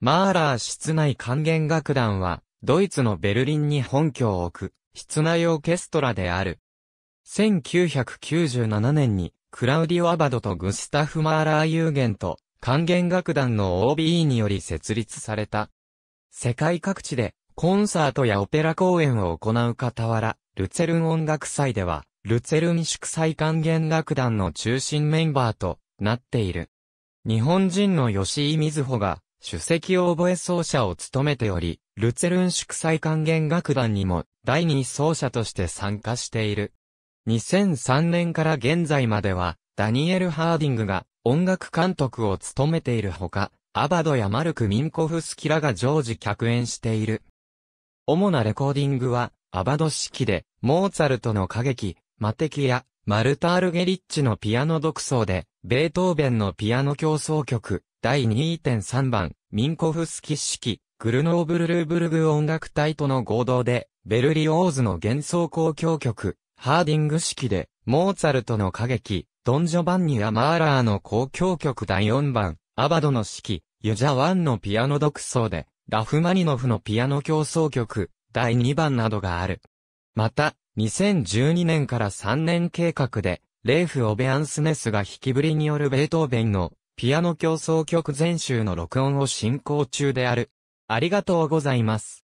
マーラー室内管弦楽団は、ドイツのベルリンに本拠を置く、室内オーケストラである。1997年に、クラウディオ・アバドとグスタフ・マーラー・ユーゲンと、管弦楽団の OBE により設立された。世界各地で、コンサートやオペラ公演を行う傍ら、ルツェルン音楽祭では、ルツェルン祝祭管弦楽団の中心メンバーとなっている。日本人の吉井瑞穂が、主席を覚え奏者を務めており、ルツェルン祝祭還元楽団にも第二奏者として参加している。2003年から現在までは、ダニエル・ハーディングが音楽監督を務めているほか、アバドやマルク・ミンコフスキラが常時客演している。主なレコーディングは、アバド式で、モーツァルトの歌劇、マテキや、マルタール・ゲリッチのピアノ独奏で、ベートーベンのピアノ競争曲、第2.3番、ミンコフスキ式、グルノーブルルーブルグ音楽隊との合同で、ベルリオーズの幻想交響曲、ハーディング式で、モーツァルトの歌劇、ドンジョバンニア・マーラーの交響曲第4番、アバドの式、ユジャワンのピアノ独奏で、ラフマニノフのピアノ競争曲、第2番などがある。また、2012年から3年計画で、レーフ・オベアンスネスが引きぶりによるベートーベンのピアノ競争曲全集の録音を進行中である。ありがとうございます。